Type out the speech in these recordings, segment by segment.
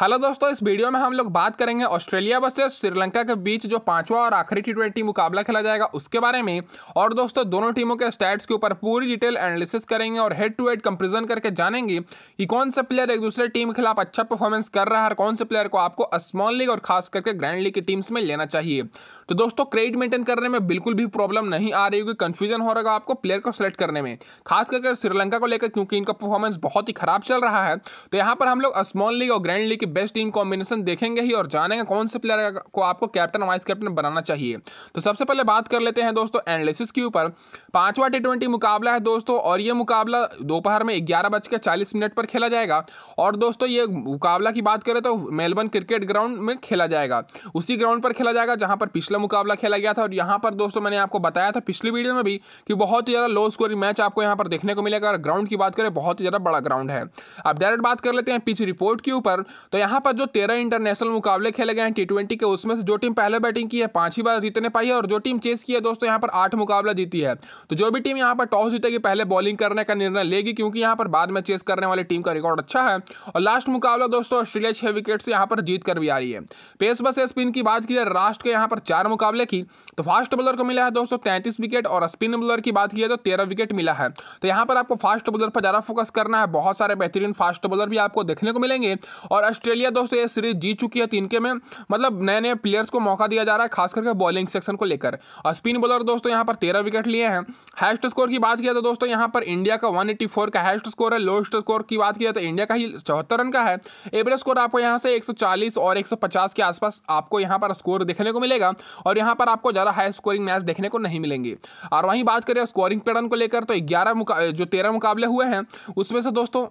hello दोस्तों इस video में हम लोग बात करेंगे ऑस्ट्रेलिया वर्सेज श्रीलंका के बीच जो पांचवा और आखिरी टी ट्वेंटी मुकाबला खेला जाएगा उसके बारे में और दोस्तों दोनों टीमों के स्टैट्स के ऊपर पूरी डिटेल एनालिसिस करेंगे और हेड टू हेड कंपेरिजन करके जानेंगे कि कौन सा प्लेयर एक दूसरे टीम के खिलाफ अच्छा परफॉर्मेंस कर रहा है और कौन से प्लेयर को आपको स्मॉल लीग और खास करके ग्रैंड लीग की टीम्स में लेना चाहिए तो दोस्तों क्रेडिट मेंटेन करने में बिल्कुल भी प्रॉब्लम नहीं आ रही होगी कन्फ्यूजन हो रहा आपको प्लेयर को सिलेक्ट करने में खास करके श्रीलंका को लेकर क्योंकि इनका परफॉर्मेंस बहुत ही खराब चल रहा है तो यहाँ पर हम लोग स्मॉल लीग और ग्रैंड लीग की बेस्ट टीम कॉम्बिनेशन देखेंगे ही और जानेंगे कौन से प्लेयर को आपको कैप्टन वाइस कैप्टन बनाना चाहिए तो सबसे पहले बात कर लेते हैं दोस्तों एनालिसिस के ऊपर पांचवा टी ट्वेंटी मुकाबला है दोस्तों और ये मुकाबला दोपहर में ग्यारह बजकर चालीस मिनट पर खेला जाएगा और दोस्तों ये मुकाबला की बात करें तो मेलबर्न क्रिकेट ग्राउंड में खेला जाएगा उसी ग्राउंड पर खेला जाएगा जहां पर पिछला मुकाबला खेला गया था और यहां पर दोस्तों मैंने आपको बताया था पिछली वीडियो में भी कि बहुत ही ज़्यादा लो स्कोरिंग मैच आपको यहां पर देखने को मिलेगा और ग्राउंड की बात करें बहुत ही ज़्यादा बड़ा ग्राउंड है अब डायरेक्ट बात कर लेते हैं पिच रिपोर्ट के ऊपर तो तो यहाँ पर जो तेरह इंटरनेशनल मुकाबले खेले गए हैं टी के उसमें से जो टीम पहले बैटिंग की है पाँच ही बार जीतने पाई है और जो टीम चेस की है दोस्तों यहाँ पर आठ मुकाबला जीती है तो जो भी टीम यहाँ पर टॉस जीतेगी पहले बॉलिंग करने का निर्णय लेगी क्योंकि यहाँ पर बाद में चेस करने वाली टीम का रिकॉर्ड अच्छा है और लास्ट मुकाबला दोस्तों ऑस्ट्रेलिया छः विकेट से यहाँ पर जीत कर भी आ रही है पेस बस स्पिन की बात की जाए राष्ट्र के यहाँ पर चार मुकाबले की तो फास्ट बॉलर को मिला है दोस्तों तैंतीस विकेट और स्पिन बॉलर की बात की जाए तो तेरह विकेट मिला है तो यहाँ पर आपको फास्ट बॉलर पर ज़्यादा फोकस करना है बहुत सारे बेहतरीन फास्ट बॉलर भी आपको देखने को मिलेंगे और ऑस्ट्रेलिया दोस्तों ये सीरीज जीत चुकी है तीन के में मतलब नए नए प्लेयर्स को मौका दिया जा रहा है खास करके बॉलिंग सेक्शन को लेकर और स्पिन बॉलर दोस्तों यहाँ पर तेरह विकेट लिए हैं हाइस्ट स्कोर की बात किया तो दोस्तों यहाँ पर इंडिया का वन का हाइस्ट स्कोर है लोएस्ट स्कोर की बात किया तो इंडिया का ही चौहत्तर रन का है एवरेज स्कोर आपको यहाँ से एक और एक के आसपास आपको यहाँ पर स्कोर देखने को मिलेगा और यहाँ पर आपको ज़्यादा हाई स्कोरिंग मैच देखने को नहीं मिलेंगे और वहीं बात करें स्कोरिंग पैटर्न को लेकर तो ग्यारह जो तेरह मुकाबले हुए हैं उसमें से दोस्तों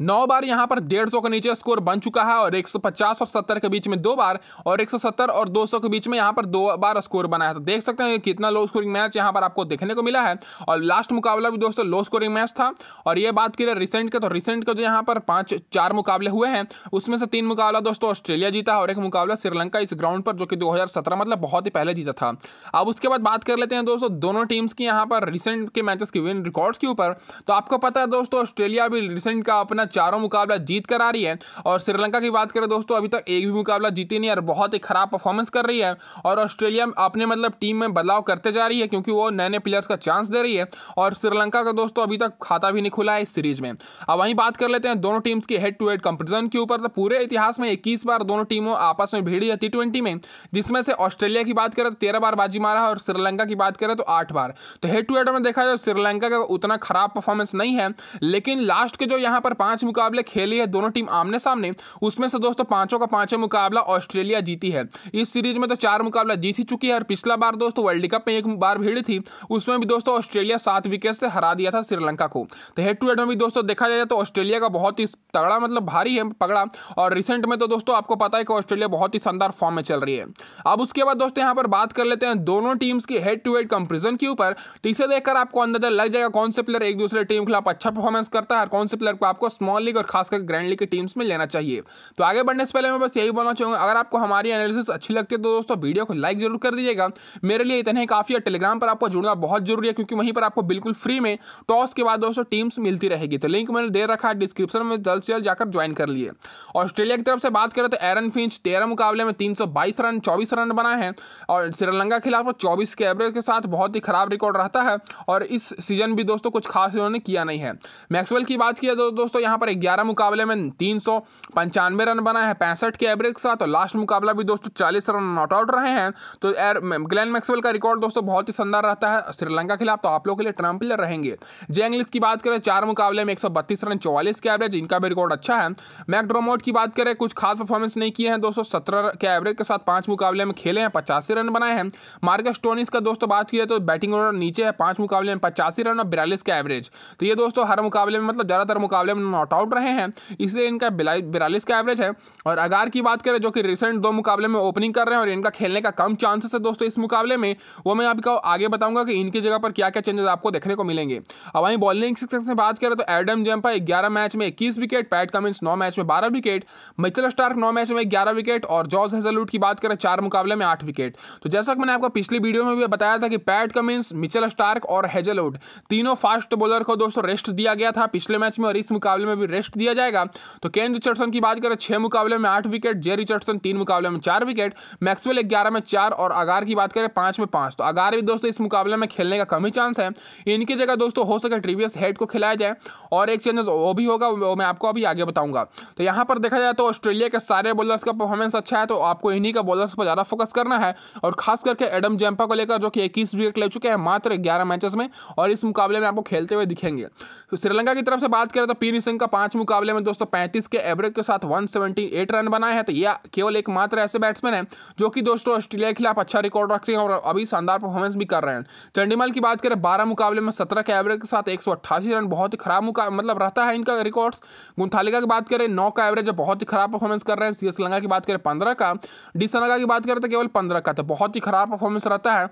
नौ बार यहां पर डेढ़ सौ के नीचे स्कोर बन चुका है और 150 और 70 के बीच में दो बार और 170 और 200 के बीच में यहां पर दो बार स्कोर बना है तो देख सकते हैं कितना लो स्कोरिंग मैच यहां पर आपको देखने को मिला है और लास्ट मुकाबला भी दोस्तों लो स्कोरिंग मैच था और ये बात करें रिसेंट का तो रिसेंट का जो यहाँ पर पाँच चार मुकाबले हुए हैं उसमें से तीन मुकाबला दोस्तों ऑस्ट्रेलिया जीता और एक मुकाबला श्रीलंका इस ग्राउंड पर जो कि दो मतलब बहुत ही पहले जीता था अब उसके बाद बात कर लेते हैं दोस्तों दोनों टीम्स की यहाँ पर रिसेंट के मैचेस की विन रिकॉर्ड्स के ऊपर तो आपको पता है दोस्तों ऑस्ट्रेलिया भी रिसेंट का अपना चारों मुकाबला जीत कर आ रही है और श्रीलंका की बात करें दोस्तों अभी तक एक भी मुकाबला जीती नहीं और बहुत ही खराब परफॉर्मेंस कर रही है और ऑस्ट्रेलिया अपने मतलब टीम में बदलाव करते जा रही है क्योंकि वो नए नए प्लेयर्स का चांस दे रही है और श्रीलंका का दोस्तों अभी तक खाता भी नहीं खुला है इस सीरीज में अब वहीं बात कर लेते हैं दोनों टीम्स की हेड टू हेड कंपेरिजन के ऊपर तो पूरे इतिहास में इक्कीस बार दोनों टीमों आपस में भीड़ी है टी में जिसमें से ऑस्ट्रेलिया की बात करें तो तेरह बार बाजी मारा है और श्रीलंका की बात करें तो आठ बार तो हेड टू हेड में देखा जाए तो श्रीलंका का उतना खराब परफॉर्मेंस नहीं है लेकिन लास्ट के जो यहाँ पर पाँच पांच मुकाबले खेले हैं दोनों टीम आमने सामने उसमें से दोस्तों पांचों का पांचों मुकाबला ऑस्ट्रेलिया जीती है इस सीरीज में तो चार मुकाबला जीत ही चुकी है और पिछला बार दोस्तों वर्ल्ड कप में एक बार भीड़ थी उसमें भी दोस्तों ऑस्ट्रेलिया सात विकेट से हरा दिया था श्रीलंका को तो हेड टू हेड में भी दोस्तों देखा जाए तो ऑस्ट्रेलिया का बहुत ही तगड़ा मतलब भारी है पगड़ा और रिसेंट में तो दोस्तों आपको पता है कि ऑस्ट्रेलिया बहुत ही शानदार फॉर्म में चल रही है अब उसके बाद दोस्तों यहाँ पर बात कर लेते हैं दोनों टीम्स की हेड टू हेड कंपेरिजन के ऊपर तो इसे देखकर आपको अंदाजा लग जाएगा कौन से प्लेयर एक दूसरे टीम के खिलाफ अच्छा परफॉर्मेंस करता है और कौन से प्लेयर को आपको स्मॉल लीग और खासकर ग्रैंड लीग की टीम्स में लेना चाहिए तो आगे बढ़ने से पहले मैं बस यही बोलना चाहूँगा अगर आपको हमारी एनालिसिस अच्छी लगती है तो दोस्तों वीडियो को लाइक जरूर कर दीजिएगा मेरे लिए इतने काफ़ी है टेलीग्राम पर आपको जुड़ना बहुत जरूरी है क्योंकि वहीं पर आपको बिल्कुल फ्री में टॉस के बाद दोस्तों टीम्स मिलती रहेगी तो लिंक मैंने दे रखा है डिस्क्रिप्शन में जल्द से जल्द जाकर ज्वाइन कर लिए ऑस्ट्रेलिया की तरफ से बात करें तो एरन फिंच तेरह मुकाबले में तीन रन चौबीस रन बनाए हैं और श्रीलंका के खिलाफ चौबीस के एवरेज के साथ बहुत ही खराब रिकॉर्ड रहता है और इस सीजन भी दोस्तों कुछ खास उन्होंने किया नहीं है मैक्सवेल की बात किया तो दोस्तों यहाँ पर ग्यारह मुकाबले में तीन सौ पंचानवे रन बना है पैंसठ के एवरेज के साथ और लास्ट मुकाबला भी दोस्तों चालीस रन नॉट आउट रहे हैं तो एर ग्लैन मैक्सवेल का रिकॉर्ड दोस्तों बहुत ही शानदार रहता है श्रीलंका खिलाफ तो आप लोग के लिए ट्रम्प प्लेयर रहेंगे इंग्लिस की बात करें चार मुकाबले में एक रन चौवालीस के एवरेज इनका भी रिकॉर्ड अच्छा है मैकड्रोमोट की बात करें कुछ खास परफॉर्मेंस नहीं किए हैं दोस्तों सत्रह के एवरेज के साथ पाँच मुकाबले में खेले हैं पचासी रन बनाए हैं मार्कस टोनिस का दोस्तों बात की तो बैटिंग ऑर्डर नीचे है पाँच मुकाबले में पचासी रन और बयालीस का एवरेज तो ये दोस्तों हर मुकाबले में मतलब ज़्यादातर मुकाबले में नॉट आउट रहे हैं इसलिए इनका बिरालीस का एवरेज है और अगार की बात करें जो कि रिसेंट दो मुकाबले में ओपनिंग कर रहे हैं और इनका खेलने का कम चांसेस है दोस्तों इस मुकाबले में वो मैं आपको आगे बताऊंगा कि इनकी जगह पर क्या क्या चेंजेस आपको देखने को मिलेंगे अब वहीं बॉलिंग सिक्स में बात करें तो एडम जम्पा ग्यारह मैच में इक्कीस विकेट पैट कमिंस नौ मैच में बारह विकेट मिचल स्टार्क नौ मैच में ग्यारह विकेट और जॉर्ज हेजलूट की बात करें चार मुकाबले में आठ विकेट तो जैसा कि मैंने आपको पिछली वीडियो में भी बताया था कि पैट कमिंस मिचल स्टार्क और हेजलूट तीनों फास्ट बॉलर को दोस्तों रेस्ट दिया गया था पिछले मैच में और इस मुकाबले में भी रेस्ट दिया जाएगा तो केन रिचर्डसन की बात करें छह मुकाबले में आठ विकेट जे रिचर्डसन तीन मुकाबले में चार विकेट मैक्सवेल ग्यारह में चार और अगार की बात करें पांच में पांच तो अगार भी दोस्तों इस मुकाबले में खेलने का कमी चांस है इनकी जगह दोस्तों हो सके ट्रीवियस हेड को खिलाया जाए और एक चेंजेस वो भी होगा वो मैं आपको अभी आगे बताऊंगा तो यहां पर देखा जाए तो ऑस्ट्रेलिया के सारे बॉलर्स का परफॉर्मेंस अच्छा है तो आपको इन्हीं का बॉलर्स पर ज़्यादा फोकस करना है और खास करके एडम जैम्पा को लेकर जो कि इक्कीस विकेट ले चुके हैं मात्र ग्यारह मैचेस में और इस मुकाबले में आपको खेलते हुए दिखेंगे तो श्रीलंका की तरफ से बात करें तो पी इनका पांच मुकाबले में दोस्तों पैंतीस के एवरेज के साथ वन रन बनाए हैं तो यह केवल एक मात्र ऐसे बैट्समैन है जो कि दोस्तों ऑस्ट्रेलिया के खिलाफ अच्छा रिकॉर्ड रखते हैं और अभी शानदार परफॉर्मेंस भी कर रहे हैं चंडीमल की बात करें बारह मुकाबले में सत्रह के एवरेज के साथ एक रन बहुत ही खराब मतलब रहता है इनका रिकॉर्ड गुंथालिका की बात करें नौ का एवरेज बहुत ही खराब परफॉर्मेंस कर रहे हैं सी लंगा की बात करें पंद्रह का डी की बात करें तो केवल पंद्रह का तो बहुत ही खराब परफॉर्मेंस रहता है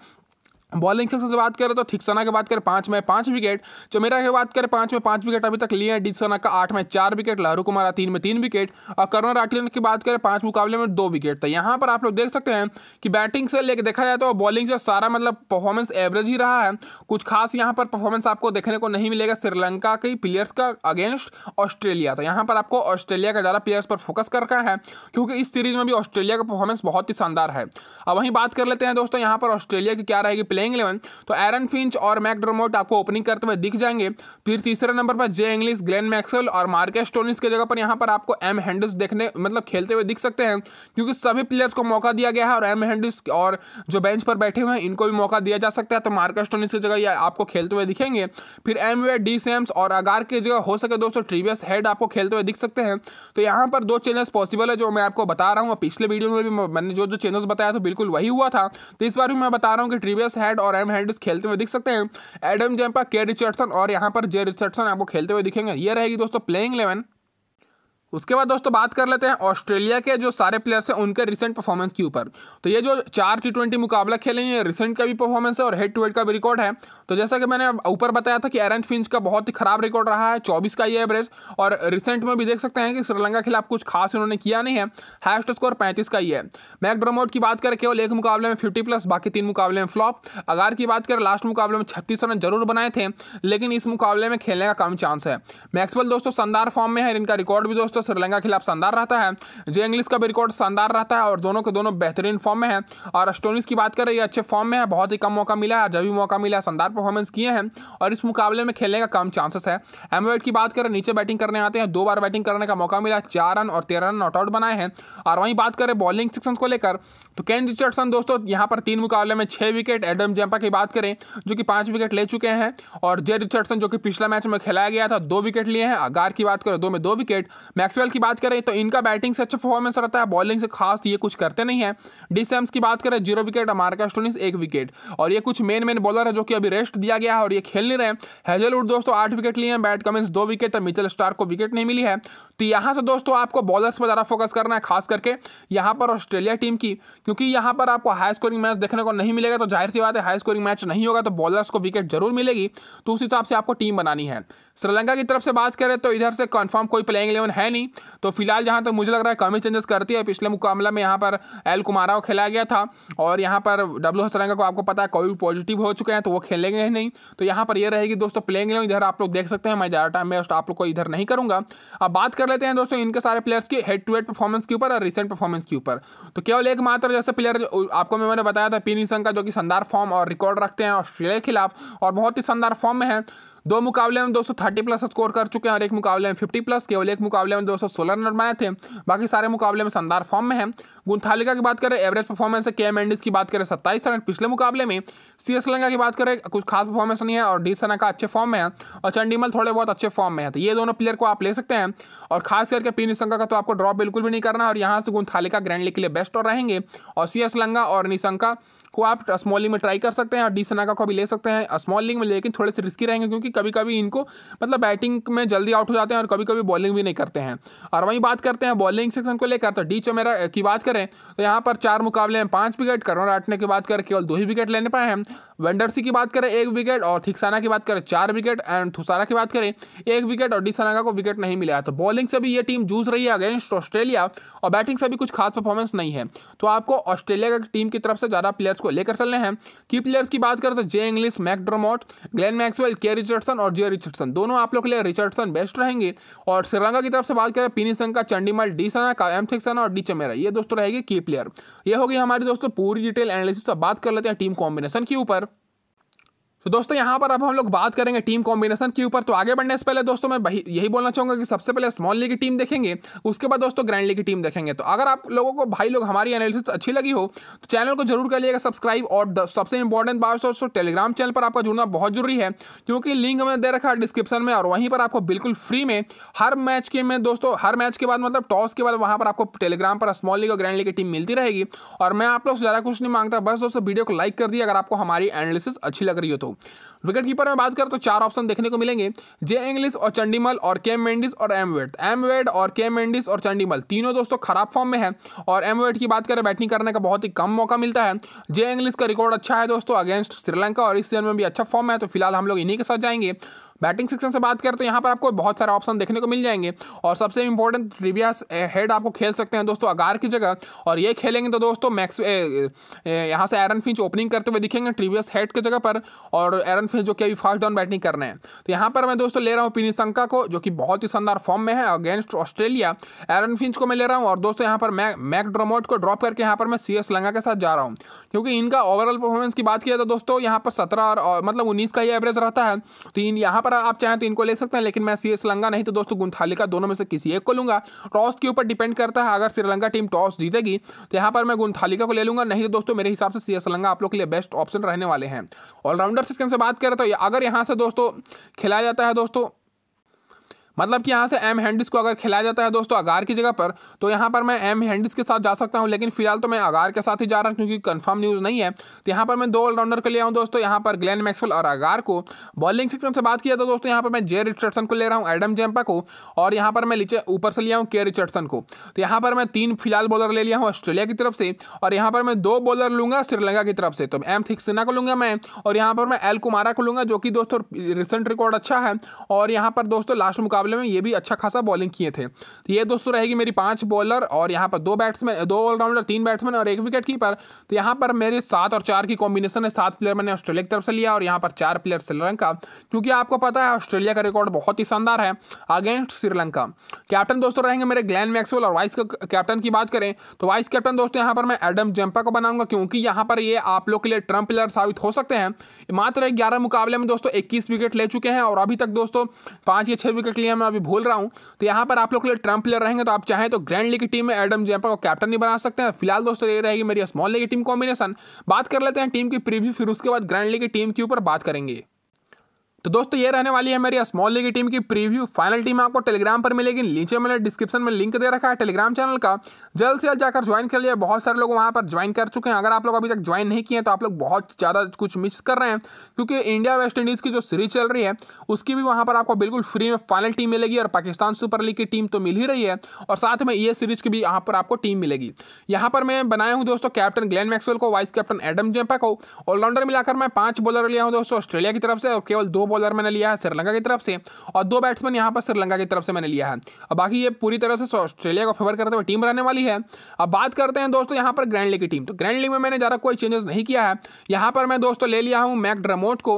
बॉलिंग सेक्शन से बात करें तो ठिकसाना की बात करें पाँच में पाँच विकेट चमेरा की बात करें पाँच में पाँच विकेट अभी तक लिए हैं डिक्सना का आठ में चार विकेट लहरू कुमारा तीन में तीन विकेट और करुण राठी की बात करें पाँच मुकाबले में दो विकेट तो यहाँ पर आप लोग देख सकते हैं कि बैटिंग से लेकर देखा जाए तो बॉलिंग से सारा मतलब परफॉर्मेंस एवरेज ही रहा है कुछ खास यहाँ पर परफॉर्मेंस आपको देखने को नहीं मिलेगा श्रीलंका के प्लेयर्स का अगेंस्ट ऑस्ट्रेलिया तो यहाँ पर आपको ऑस्ट्रेलिया का ज़्यादा प्लेयर्स पर फोकस कर रहा है क्योंकि इस सीरीज में भी ऑस्ट्रेलिया का परफॉर्मेंस बहुत ही शानदार है अब वहीं बात कर लेते हैं दोस्तों यहाँ पर ऑस्ट्रेलिया की क्या रहेगी प्लेइंग इलेवन तो एरन फिंच और मैकडरमोट आपको ओपनिंग करते हुए दिख जाएंगे फिर तीसरे नंबर पर जे इंग्लिस ग्लेन मैक्सवेल और मार्के स्टोनिस की जगह पर यहाँ पर आपको एम हैंडस देखने मतलब खेलते हुए दिख सकते हैं क्योंकि सभी प्लेयर्स को मौका दिया गया है और एम हैंडस और जो बेंच पर बैठे हुए हैं इनको भी मौका दिया जा सकता है तो मार्के स्टोनिस की जगह आपको खेलते हुए दिखेंगे फिर एम वे डी सेम्स और अगार की जगह हो सके दोस्तों ट्रीवियस हेड आपको खेलते हुए दिख सकते हैं तो यहाँ पर दो चेंजेस पॉसिबल है जो मैं आपको बता रहा हूँ पिछले वीडियो में भी मैंने जो जो चेंजेस बताया था बिल्कुल वही हुआ था तो इस बार भी मैं बता रहा हूँ कि ट्रीवियस हेड और एम हैंडस खेलते हुए दिख सकते हैं एडम जैम्पा के रिचर्डसन और यहाँ पर जे रिचर्डसन आपको खेलते हुए दिखेंगे ये रहेगी दोस्तों प्लेइंग इलेवन उसके बाद दोस्तों बात कर लेते हैं ऑस्ट्रेलिया के जो सारे प्लेयर्स हैं उनके रिसेंट परफॉर्मेंस के ऊपर तो ये जो चार टी ट्वेंटी मुकाबला खेले हैं रिसेंट का भी परफॉर्मेंस है और हेड टू हेड का भी रिकॉर्ड है तो जैसा कि मैंने ऊपर बताया था कि एरन फिंच का बहुत ही खराब रिकॉर्ड रहा है चौबीस का ये एवरेज और रिसेंट में भी देख सकते हैं कि श्रीलंका के खिलाफ कुछ खास इन्होंने किया नहीं है हाइस्ट स्कोर पैंतीस का ही है मैकडोमोट की बात करें केवल एक मुकाबले में फिफ्टी प्लस बाकी तीन मुकाबले में फ्लॉप अगार की बात करें लास्ट मुकाबले में छत्तीस रन जरूर बनाए थे लेकिन इस मुकाबले में खेलने का कम चांस है मैक्सवेल दोस्तों शानदार फॉर्म में है इनका रिकॉर्ड भी दोस्तों श्रीलंका के खिलाफ शानदार रहता है जे इंग्लिस का भी रिकॉर्ड शानदार रहता है और दोनों के दोनों बेहतरीन फॉर्म में है और अस्टोनिस की बात करें ये अच्छे फॉर्म में है बहुत ही कम मौका मिला है जब भी मौका मिला शानदार परफॉर्मेंस किए हैं और इस मुकाबले में खेलने का कम चांसेस है एम की बात करें नीचे बैटिंग करने आते हैं दो बार बैटिंग करने का मौका मिला चार रन और तेरह रन नॉट आउट बनाए हैं और वहीं बात करें बॉलिंग सेक्शन को लेकर तो कैन रिचर्डसन दोस्तों यहाँ पर तीन मुकाबले में छः विकेट एडम जैम्पा की बात करें जो कि पाँच विकेट ले चुके हैं और जे रिचर्डसन जो कि पिछला मैच में खिलाया गया था दो विकेट लिए हैं अगार की बात करें दो में दो विकेट मैक मैक्सवेल की बात करें तो इनका बैटिंग से अच्छा परफॉर्मेंस रहता है बॉलिंग से खास ये कुछ करते नहीं है डिसम्स की बात करें जीरो विकेट मार्का स्टोनिस एक विकेट और ये कुछ मेन मेन बॉलर है जो कि अभी रेस्ट दिया गया है और ये खेल नहीं रहे हेजलवुड दोस्तों आठ विकेट लिए हैं बैट कमिंस दो विकेट और मिचल स्टार को विकेट नहीं मिली है तो यहाँ से दोस्तों आपको बॉलर्स पर ज़्यादा फोकस करना है खास करके यहाँ पर ऑस्ट्रेलिया टीम की क्योंकि यहाँ पर आपको हाई स्कोरिंग मैच देखने को नहीं मिलेगा तो जाहिर सी बात है हाई स्कोरिंग मैच नहीं होगा तो बॉलर्स को विकेट जरूर मिलेगी तो उस हिसाब से आपको टीम बनानी है श्रीलंका की तरफ से बात करें तो इधर से कन्फर्म कोई प्लेइंग इलेवन है नहीं तो फिलहाल जहाँ तक तो मुझे लग रहा है कमी चेंजेस करती है पिछले मुकाबला में यहाँ पर एल कुमारा को खेला गया था और यहाँ पर डब्ल्यू श्रीलंका को आपको पता है कोविड पॉजिटिव हो चुके हैं तो वो खेलेंगे नहीं तो यहाँ पर यह रहेगी दोस्तों प्लेइंग इलेवन इधर आप लोग देख सकते हैं मैं ज़्यादा टाइम वेस्ट आप लोग को इधर नहीं करूँगा अब बात कर लेते हैं दोस्तों इनके सारे प्लेयर्स की हेड टू हेड परफॉर्मेंस के ऊपर और रिसेंट परफॉर्मेंस के ऊपर तो केवल एक मात्र जैसे प्लेयर आपको मैंने बताया था पी निशंका का जो कि शानदार फॉर्म और रिकॉर्ड रखते हैं ऑस्ट्रेलिया के खिलाफ और बहुत ही शानदार फॉर्म में है दो मुकाबले में 230 प्लस स्कोर कर चुके हैं और एक मुकाबले में 50 प्लस केवल एक मुकाबले में 216 रन बनाए थे बाकी सारे मुकाबले में शानदार फॉर्म में है गुंथालिका की बात करें एवरेज परफॉर्मेंस है के एम एंडिस की बात करें सत्ताईस रन पिछले मुकाबले में सी एस लंगा की बात करें कुछ खास परफॉर्मेंस नहीं है और डी सना का अच्छे फॉर्म में है और चंडीमल थोड़े बहुत अच्छे फॉर्म में है तो ये दोनों प्लेयर को आप ले सकते हैं और खास करके पी निशंका का तो आपको ड्रॉप बिल्कुल भी नहीं करना और यहाँ से गुंथालिका ग्रैंड लीग के लिए बेस्ट और रहेंगे और सी एस लंगा और निशंका को आप स्मॉल लीग में ट्राई कर सकते हैं और डी सनाका को भी ले सकते हैं स्मॉल लीग में लेकिन थोड़े से रिस्की रहेंगे क्योंकि कभी कभी इनको मतलब बैटिंग में जल्दी आउट हो जाते हैं और कभी कभी बॉलिंग भी नहीं करते हैं और वहीं बात करते हैं बॉलिंग सेक्शन को लेकर तो डी चमेरा की बात करें तो यहाँ पर चार मुकाबले में पाँच विकेट करोड़ आटने की बात करें केवल दो ही विकेट लेने पाए हैं वेंडरसी की बात करें एक विकेट और थिकसाना की बात करें चार विकेट एंड थुसारा की बात करें एक विकेट और डी सनागा को विकेट नहीं मिला तो बॉलिंग से भी ये टीम जूझ रही है अगेंस्ट ऑस्ट्रेलिया और बैटिंग से भी कुछ खास परफॉर्मेंस नहीं है तो आपको ऑस्ट्रेलिया की टीम की तरफ से ज़्यादा प्लेयर्स को लेकर चलने हैं की प्लेयर्स की बात करें तो J Inglis McDermott Glenn Maxwell K Richard Richardson और जे रिचर्डसन दोनों आप लोग के लिए रिचर्डसन बेस्ट रहेंगे और श्रीलंका की तरफ से बात करें पीनी संघ का चंडीमल डी सना का एम थिक्सना और डी चमेरा ये दोस्तों रहेगी की प्लेयर ये होगी हमारी दोस्तों पूरी डिटेल एनालिसिस बात कर लेते हैं टीम कॉम्बिनेशन के ऊपर तो दोस्तों यहाँ पर अब हम लोग बात करेंगे टीम कॉम्बिनेशन के ऊपर तो आगे बढ़ने से पहले दोस्तों मैं यही बोलना चाहूँगा कि सबसे पहले स्मॉल लीग की टीम देखेंगे उसके बाद दोस्तों ग्रैंड लीग की टीम देखेंगे तो अगर आप लोगों को भाई लोग हमारी एनालिसिस अच्छी लगी हो तो चैनल को जरूर कर लीजिएगा सब्सक्राइब और सबसे इंपॉर्टेंट बात दोस्तों टेलीग्राम चैनल पर आपका जुड़ना बहुत जरूरी है क्योंकि लिंक हमने दे रखा है डिस्क्रिप्शन में और वहीं पर आपको बिल्कुल फ्री में हर मैच के में दोस्तों हर मैच के बाद मतलब टॉस के बाद वहाँ पर आपको टेलीग्राम पर स्मॉल लीग और ग्रैंड लीग की टीम मिलती रहेगी और मैं आप लोग ज़्यादा कुछ नहीं मांगता बस दोस्तों वीडियो को लाइक कर दिया अगर आपको हमारी एनालिसिस अच्छी लग रही हो तो विकेट कीपर में बात करें तो चार ऑप्शन देखने को मिलेंगे जे इंग्लिस और चंडीमल और के मेंडिस और एम वेड एम वेड और के मेंडिस और चंडीमल तीनों दोस्तों खराब फॉर्म में है और एम वेड की बात करें बैटिंग करने का बहुत ही कम मौका मिलता है जे इंग्लिस का रिकॉर्ड अच्छा है दोस्तों अगेंस्ट श्रीलंका और इस सीजन में भी अच्छा फॉर्म है तो फिलहाल हम लोग इन्हीं के साथ जाएंगे बैटिंग सेक्शन से बात करें तो यहाँ पर आपको बहुत सारे ऑप्शन देखने को मिल जाएंगे और सबसे इंपॉर्टेंट रिबिया हेड आपको खेल सकते हैं दोस्तों अगार की जगह और ये खेलेंगे तो दोस्तों मैक्स यहाँ से एरन फिंच ओपनिंग करते हुए दिखेंगे ट्रिवियस हेड की जगह पर और एरन फिंच जो कि अभी फास्ट डाउन बैटिंग कर रहे हैं तो यहाँ पर मैं दोस्तों ले रहा हूँ पिनीशंका को जो कि बहुत ही शानदार फॉर्म में है अगेंस्ट ऑस्ट्रेलिया एरन फिंच को मैं ले रहा हूँ और दोस्तों यहाँ पर मैं मैक ड्रोमोट को ड्रॉप करके यहाँ पर मैं सी एस लंगा के साथ जा रहा हूँ क्योंकि इनका ओवरऑल परफॉर्मेंस की बात किया तो दोस्तों यहाँ पर सत्रह और मतलब उन्नीस का ही एवरेज रहता है तो इन यहाँ पर आप चाहें तो इनको ले सकते हैं लेकिन मैं सी लंगा नहीं तो दोस्तों गुंथालिका दोनों में से किसी एक को लूंगा टॉस के ऊपर डिपेंड करता है अगर श्रीलंका टीम टॉस जीतेगी तो यहाँ पर मैं गुंथालिका को ले लूंगा नहीं तो दोस्तों मेरे हिसाब से सी लंगा आप लोग के लिए बेस्ट ऑप्शन रहने वाले हैं ऑलराउंडर सिस्टम से बात करें तो अगर यहाँ से दोस्तों खिलाया जाता है दोस्तों मतलब कि यहाँ से एम हैंडिस को अगर खिलाया जाता है दोस्तों अगार की जगह पर तो यहाँ पर मैं एम हैंडिस के साथ जा सकता हूँ लेकिन फिलहाल तो मैं अगार के साथ ही जा रहा हूँ क्योंकि कन्फर्म न्यूज़ नहीं है तो यहाँ पर मैं दो ऑलराउंडर के लिए आऊँ दोस्तों यहाँ पर ग्लैन मैक्सवेल और अगार को बॉलिंग सेक्शन से बात किया तो दोस्तों यहाँ पर मैं जे रिचर्डसन को ले रहा हूँ एडम जैम्पा को और यहाँ पर मैं नीचे ऊपर से लिया हूँ के रिचर्डसन को तो यहाँ पर मैं तीन फिलहाल बॉलर ले लिया हूँ ऑस्ट्रेलिया की तरफ से और यहाँ पर मैं दो बॉलर लूँगा श्रीलंका की तरफ से तो एम थिक्सिना को लूँगा मैं और यहाँ पर मैं एल कुमारा को लूँगा जो कि दोस्तों रिसेंट रिकॉर्ड अच्छा है और यहाँ पर दोस्तों लास्ट मुकाबला मुकाबले में ये भी अच्छा खासा बॉलिंग किए थे तो ये दोस्तों रहेगी मेरी पाँच बॉलर और यहाँ पर दो बैट्समैन दो ऑलराउंडर तीन बैट्समैन और एक विकेट कीपर तो यहाँ पर मेरे सात और चार की कॉम्बिनेशन है सात प्लेयर मैंने ऑस्ट्रेलिया की तरफ से लिया और यहाँ पर चार प्लेयर श्रीलंका क्योंकि आपको पता है ऑस्ट्रेलिया का रिकॉर्ड बहुत ही शानदार है अगेंस्ट श्रीलंका कैप्टन दोस्तों रहेंगे मेरे ग्लैन मैक्सवेल और वाइस कैप्टन की बात करें तो वाइस कैप्टन दोस्तों यहाँ पर मैं एडम जम्पा को बनाऊंगा क्योंकि यहाँ पर ये आप लोग के लिए ट्रम्प प्लेयर साबित हो सकते हैं मात्र ग्यारह मुकाबले में दोस्तों इक्कीस विकेट ले चुके हैं और अभी तक दोस्तों पांच या छह विकेट लिए मैं अभी भूल रहा हूँ तो यहाँ पर आप लोग के लिए ट्रम्प प्लेयर रहेंगे तो आप चाहें तो ग्रैंड लीग की टीम में एडम जैम्पा को कैप्टन नहीं बना सकते हैं फिलहाल दोस्तों ये रहेगी मेरी स्मॉल लीग की टीम कॉम्बिनेशन बात कर लेते हैं टीम की प्रीव्यू फिर उसके बाद ग्रैंड लीग की टीम के ऊपर बात करेंगे तो दोस्तों ये रहने वाली है मेरी स्मॉल लीग टीम की प्रीव्यू फाइनल टीम आपको टेलीग्राम पर मिलेगी नीचे मैंने डिस्क्रिप्शन में लिंक दे रखा है टेलीग्राम चैनल का जल्द से जल्द जाकर ज्वाइन कर लिया बहुत सारे लोग वहाँ पर ज्वाइन कर चुके हैं अगर आप लोग अभी तक ज्वाइन नहीं किए तो आप लोग बहुत ज़्यादा कुछ मिस कर रहे हैं क्योंकि इंडिया वेस्ट इंडीज़ की जो सीरीज चल रही है उसकी भी वहाँ पर आपको बिल्कुल फ्री में फाइनल टीम मिलेगी और पाकिस्तान सुपर लीग की टीम तो मिल ही रही है और साथ में ये सीरीज की भी यहाँ पर आपको टीम मिलेगी यहाँ पर मैं बनाया हूँ दोस्तों कैप्टन ग्लैन मैक्सवेल को वाइस कैप्टन एडम जेम्पा को ऑलराउंडर मिलाकर मैं पाँच बॉलर लिया हूँ दोस्तों ऑस्ट्रेलिया की तरफ से और केवल दो बॉलर मैंने लिया है श्रीलंका की तरफ से और दो बैट्समैन यहाँ पर श्रीलंका की तरफ से मैंने लिया है और बाकी ये पूरी तरह से ऑस्ट्रेलिया को फेवर करते हुए टीम बनाने वाली है अब बात करते हैं दोस्तों यहाँ पर ग्रैंड लीग की टीम तो ग्रैंड लीग में मैंने ज़्यादा कोई चेंजेस नहीं किया है यहाँ पर मैं दोस्तों ले लिया हूँ मैक ड्रमोट को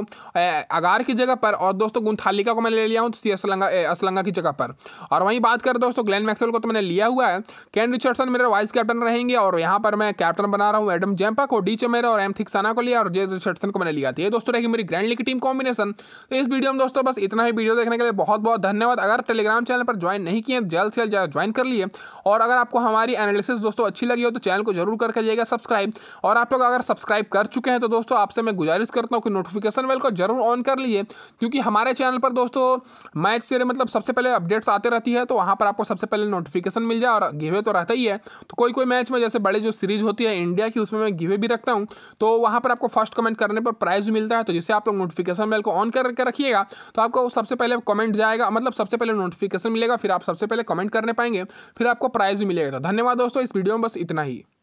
अगार की जगह पर और दोस्तों गुंथालिका को मैंने ले लिया हूँ असलंगा तो असलंगा की जगह पर और वहीं बात करें दोस्तों ग्लैन मैक्सवेल को तो मैंने लिया हुआ है कैन रिचर्डसन मेरे वाइस कैप्टन रहेंगे और यहाँ पर मैं कैप्टन बना रहा हूँ एडम जैम्पा को डी चमेरा और एम थिक्साना को लिया और जे रिचर्डसन को मैंने लिया था तो ये दोस्तों रहेगी मेरी ग्रैंड लीग की टीम कॉम्बिनेशन तो इस वीडियो में दोस्तों बस इतना ही वीडियो देखने के लिए बहुत बहुत धन्यवाद अगर टेलीग्राम चैनल पर ज्वाइन नहीं किए जल्द से जल्द ज्वाइन कर लिए और अगर आपको हमारी एनालिसिस दोस्तों अच्छी लगी हो तो चैनल को जरूर कर जाइएगा सब्सक्राइब और आप लोग अगर सब्सक्राइब कर चुके हैं तो दोस्तों आपसे मैं गुजारिश करता हूँ कि नोटिफिकेशन बेल को जरूर ऑन कर लिए क्योंकि हमारे चैनल पर दोस्तों मैच से मतलब सबसे पहले अपडेट्स आते रहती है तो वहाँ पर आपको सबसे पहले नोटिफिकेशन मिल जाए और गिवे तो रहता ही है तो कोई कोई मैच में जैसे बड़े जो सीरीज होती है इंडिया की उसमें मैं गिवे भी रखता हूँ तो वहाँ पर आपको फर्स्ट कमेंट करने पर प्राइज मिलता है तो जिससे आप लोग नोटिफिकेशन बेल को ऑन कर करके रखिएगा तो आपको सबसे पहले कमेंट जाएगा मतलब सबसे पहले नोटिफिकेशन मिलेगा फिर आप सबसे पहले कमेंट करने पाएंगे फिर आपको प्राइज़ भी मिलेगा तो धन्यवाद दोस्तों इस वीडियो में बस इतना ही